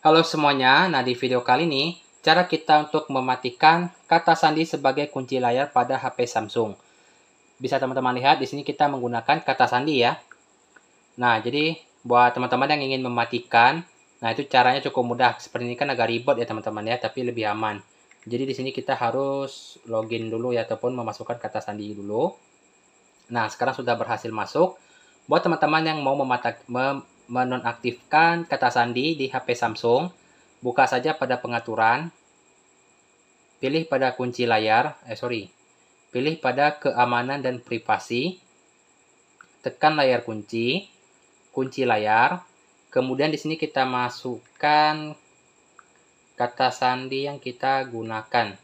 Halo semuanya, nah di video kali ini, cara kita untuk mematikan kata sandi sebagai kunci layar pada HP Samsung. Bisa teman-teman lihat, di sini kita menggunakan kata sandi ya. Nah, jadi buat teman-teman yang ingin mematikan, nah itu caranya cukup mudah. Seperti ini kan agak ribet ya teman-teman ya, tapi lebih aman. Jadi di sini kita harus login dulu ya ataupun memasukkan kata sandi dulu. Nah, sekarang sudah berhasil masuk. Buat teman-teman yang mau mematak, mem, menonaktifkan kata sandi di HP Samsung, buka saja pada pengaturan, pilih pada kunci layar, eh sorry, pilih pada keamanan dan privasi, tekan layar kunci, kunci layar, kemudian di sini kita masukkan kata sandi yang kita gunakan.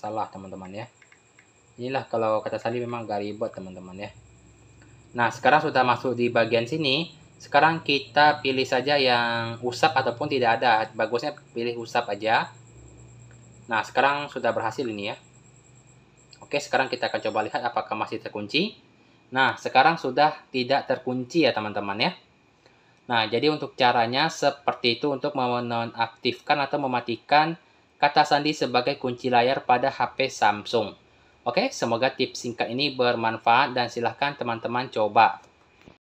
Salah teman-teman ya. Inilah kalau kata sandi memang gak ribet teman-teman ya. Nah, sekarang sudah masuk di bagian sini. Sekarang kita pilih saja yang usap ataupun tidak ada. Bagusnya pilih usap aja. Nah, sekarang sudah berhasil ini ya. Oke, sekarang kita akan coba lihat apakah masih terkunci. Nah, sekarang sudah tidak terkunci ya teman-teman ya. Nah, jadi untuk caranya seperti itu untuk menonaktifkan atau mematikan kata sandi sebagai kunci layar pada HP Samsung. Oke, semoga tips singkat ini bermanfaat dan silahkan teman-teman coba.